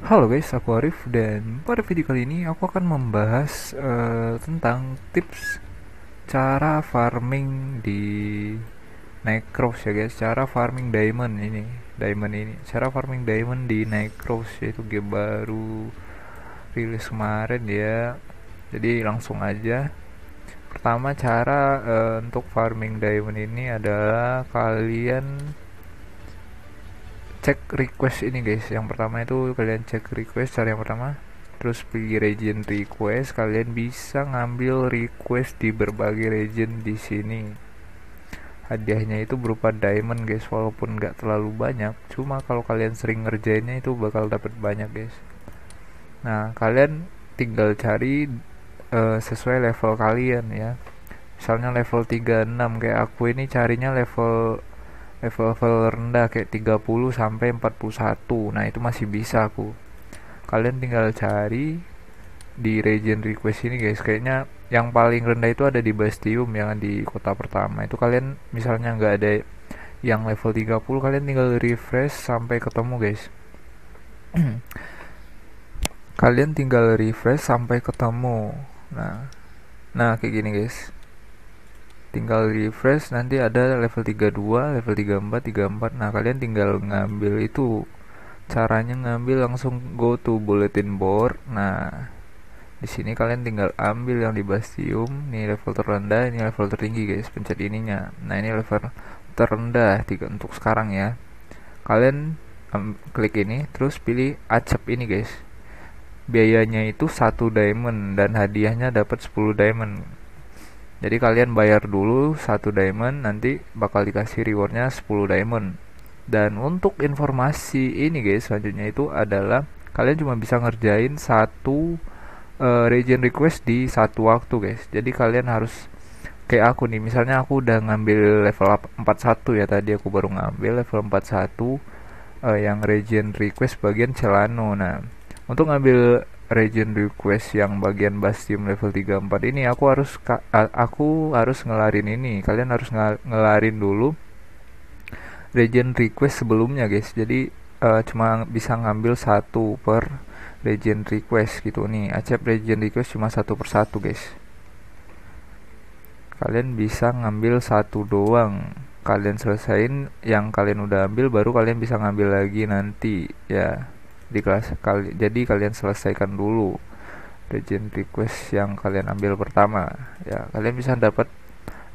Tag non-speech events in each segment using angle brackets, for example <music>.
Halo guys, aku Arif dan pada video kali ini aku akan membahas uh, tentang tips cara farming di Necros ya guys, cara farming diamond ini, diamond ini, cara farming diamond di Necros yaitu game baru rilis kemarin ya. Jadi langsung aja. Pertama cara uh, untuk farming diamond ini adalah kalian cek request ini guys yang pertama itu kalian cek request cara yang pertama terus pilih region request kalian bisa ngambil request di berbagai region di sini hadiahnya itu berupa diamond guys walaupun nggak terlalu banyak cuma kalau kalian sering ngerjainnya itu bakal dapat banyak guys nah kalian tinggal cari uh, sesuai level kalian ya misalnya level 36 kayak aku ini carinya level level-level rendah kayak 30 sampai 41 nah itu masih bisa aku kalian tinggal cari di region request ini guys kayaknya yang paling rendah itu ada di Bastium yang di kota pertama itu kalian misalnya nggak ada yang level 30 kalian tinggal refresh sampai ketemu guys <clears throat> kalian tinggal refresh sampai ketemu nah nah kayak gini guys tinggal refresh nanti ada level 32 level 34 34 nah kalian tinggal ngambil itu caranya ngambil langsung go to bulletin board nah di sini kalian tinggal ambil yang di bastium ini level terendah ini level tertinggi guys pencet ininya nah ini level terendah tiga untuk sekarang ya kalian um, klik ini terus pilih acep ini guys biayanya itu satu diamond dan hadiahnya dapat 10 diamond jadi kalian bayar dulu satu diamond nanti bakal dikasih rewardnya 10 diamond dan untuk informasi ini guys selanjutnya itu adalah kalian cuma bisa ngerjain satu uh, eh, region request di satu waktu guys jadi kalian harus kayak aku nih misalnya aku udah ngambil level 41 ya tadi aku baru ngambil level 41 uh, eh, yang region request bagian celano nah untuk ngambil region request yang bagian bastion level 34 ini aku harus aku harus ngelarin ini kalian harus ngelarin dulu region request sebelumnya guys jadi uh, cuma bisa ngambil satu per region request gitu nih aja region request cuma satu per satu guys kalian bisa ngambil satu doang kalian selesain yang kalian udah ambil baru kalian bisa ngambil lagi nanti ya di kelas kali jadi kalian selesaikan dulu region request yang kalian ambil pertama ya kalian bisa dapat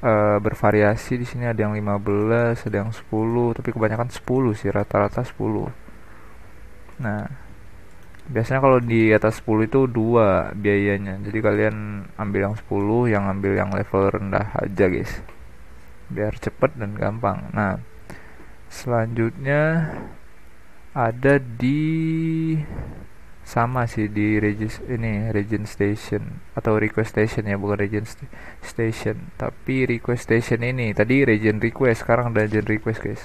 uh, bervariasi di sini ada yang 15 ada yang 10 tapi kebanyakan 10 sih rata-rata 10 nah biasanya kalau di atas 10 itu dua biayanya jadi kalian ambil yang 10 yang ambil yang level rendah aja guys biar cepet dan gampang nah selanjutnya ada di sama sih di regis ini region station atau request station ya bukan region st station tapi request station ini tadi region request sekarang region request guys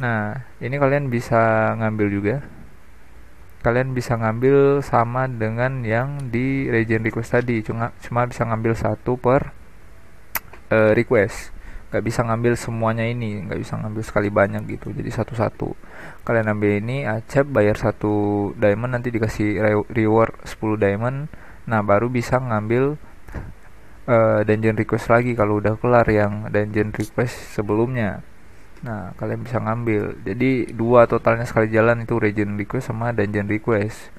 nah ini kalian bisa ngambil juga kalian bisa ngambil sama dengan yang di region request tadi cuma cuma bisa ngambil satu per uh, request nggak bisa ngambil semuanya ini nggak bisa ngambil sekali banyak gitu jadi satu-satu kalian ambil ini acep bayar satu diamond nanti dikasih reward 10 diamond nah baru bisa ngambil uh, dungeon request lagi kalau udah kelar yang dungeon request sebelumnya nah kalian bisa ngambil jadi dua totalnya sekali jalan itu region request sama dungeon request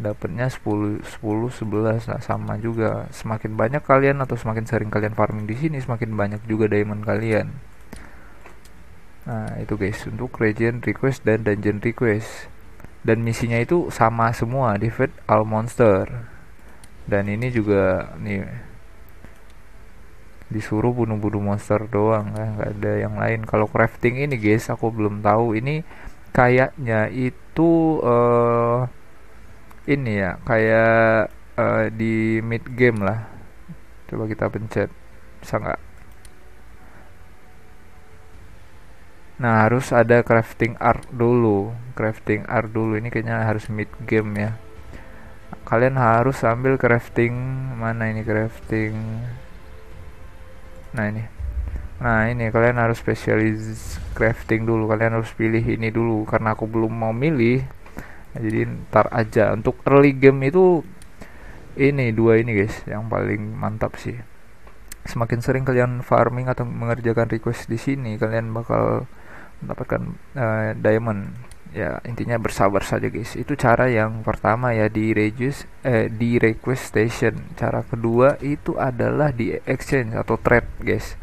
dapatnya 10 10 11 nah sama juga semakin banyak kalian atau semakin sering kalian farming di sini semakin banyak juga diamond kalian nah itu guys untuk region request dan dungeon request dan misinya itu sama semua defeat all monster dan ini juga nih disuruh bunuh-bunuh monster doang kan nggak ada yang lain kalau crafting ini guys aku belum tahu ini kayaknya itu uh, ini ya kayak uh, di mid game lah coba kita pencet bisa nggak nah harus ada crafting art dulu crafting art dulu ini kayaknya harus mid game ya kalian harus ambil crafting mana ini crafting nah ini nah ini kalian harus specialize crafting dulu kalian harus pilih ini dulu karena aku belum mau milih jadi ntar aja untuk early game itu ini dua ini guys yang paling mantap sih semakin sering kalian farming atau mengerjakan request di sini kalian bakal mendapatkan uh, diamond ya intinya bersabar saja guys itu cara yang pertama ya di reduce eh, di request station cara kedua itu adalah di exchange atau trade guys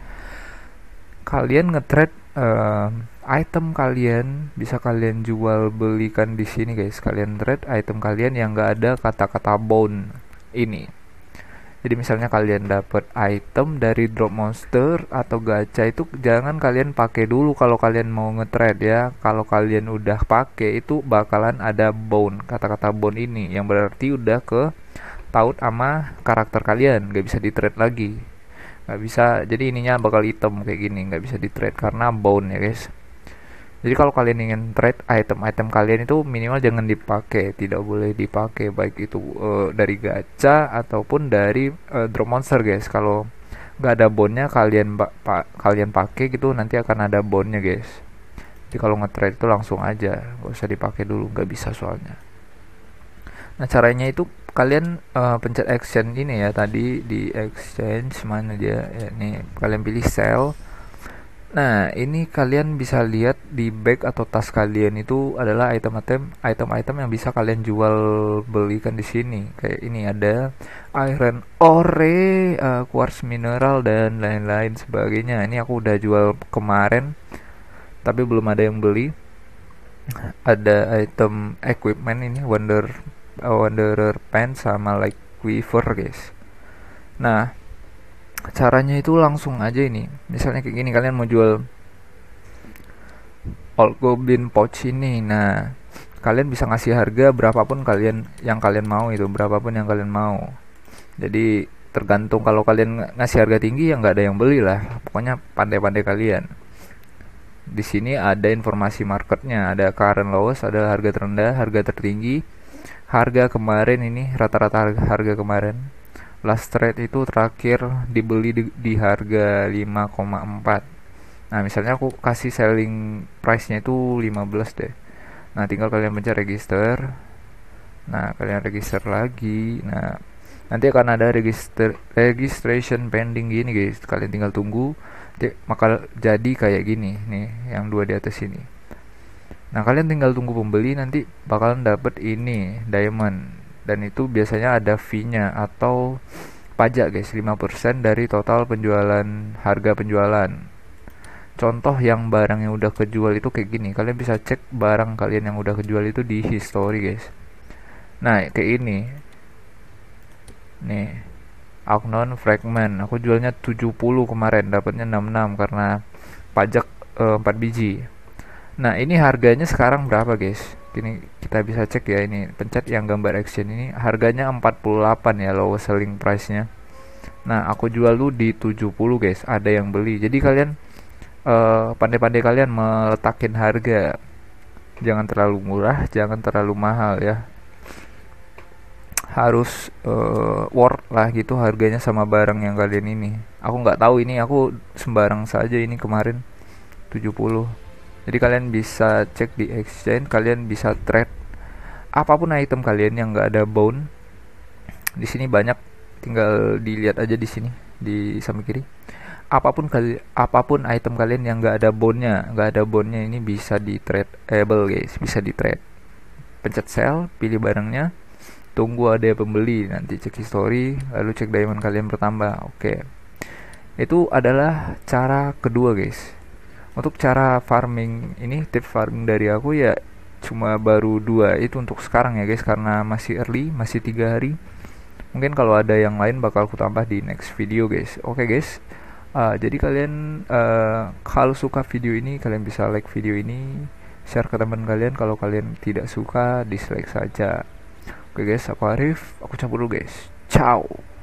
kalian ngetrade uh, item kalian bisa kalian jual belikan di sini guys kalian trade item kalian yang nggak ada kata-kata bone ini jadi misalnya kalian dapat item dari drop monster atau gacha itu jangan kalian pakai dulu kalau kalian mau ngetrade ya. Kalau kalian udah pakai itu bakalan ada bone, kata-kata bone ini yang berarti udah ke taut ama karakter kalian, gak bisa di-trade lagi nggak bisa jadi ininya bakal item kayak gini nggak bisa di trade karena bound ya guys jadi kalau kalian ingin trade item-item kalian itu minimal jangan dipakai tidak boleh dipakai baik itu uh, dari gacha ataupun dari uh, drop monster guys kalau nggak ada bone-nya kalian pa kalian pakai gitu nanti akan ada bone-nya guys jadi kalau nge-trade itu langsung aja nggak usah dipakai dulu nggak bisa soalnya nah caranya itu kalian uh, pencet action ini ya tadi di exchange mana dia ya, nih kalian pilih sell nah ini kalian bisa lihat di bag atau tas kalian itu adalah item-item item-item yang bisa kalian jual belikan di sini kayak ini ada iron ore uh, quartz mineral dan lain-lain sebagainya ini aku udah jual kemarin tapi belum ada yang beli ada item equipment ini wonder Wanderer Pen sama Like Weaver guys nah caranya itu langsung aja ini misalnya kayak gini kalian mau jual Old Goblin Pouch ini nah kalian bisa ngasih harga berapapun kalian yang kalian mau itu berapapun yang kalian mau jadi tergantung kalau kalian ngasih harga tinggi ya nggak ada yang beli lah pokoknya pandai-pandai kalian di sini ada informasi marketnya ada current lowest ada harga terendah harga tertinggi harga kemarin ini rata-rata harga, kemarin last trade itu terakhir dibeli di, di harga 5,4 nah misalnya aku kasih selling price nya itu 15 deh nah tinggal kalian pencet register nah kalian register lagi nah nanti akan ada register registration pending gini guys kalian tinggal tunggu maka jadi kayak gini nih yang dua di atas ini Nah kalian tinggal tunggu pembeli nanti bakalan dapet ini diamond dan itu biasanya ada fee-nya atau pajak guys 5% dari total penjualan harga penjualan. Contoh yang barang yang udah kejual itu kayak gini. Kalian bisa cek barang kalian yang udah kejual itu di history guys. Nah kayak ini. Nih Agnon Fragment. Aku jualnya 70 kemarin dapatnya 66 karena pajak eh, 4 biji Nah ini harganya sekarang berapa guys? Ini kita bisa cek ya ini pencet yang gambar action ini harganya 48 ya low selling price nya. Nah aku jual lu di 70 guys ada yang beli. Jadi kalian eh, pandai-pandai uh, kalian meletakin harga. Jangan terlalu murah, jangan terlalu mahal ya. Harus uh, worth lah gitu harganya sama barang yang kalian ini. Aku nggak tahu ini aku sembarang saja ini kemarin 70 jadi kalian bisa cek di exchange kalian bisa trade apapun item kalian yang nggak ada bone di sini banyak tinggal dilihat aja di sini di samping kiri apapun kali apapun item kalian yang nggak ada bone nya nggak ada bone nya ini bisa di trade able eh, guys bisa di trade pencet sell pilih barangnya tunggu ada pembeli nanti cek history lalu cek diamond kalian bertambah oke okay. itu adalah cara kedua guys untuk cara farming ini tips farming dari aku ya cuma baru dua itu untuk sekarang ya guys karena masih early masih tiga hari mungkin kalau ada yang lain bakal aku tambah di next video guys oke okay, guys uh, jadi kalian uh, kalau suka video ini kalian bisa like video ini share ke teman kalian kalau kalian tidak suka dislike saja oke okay, guys aku Arif aku campur dulu guys ciao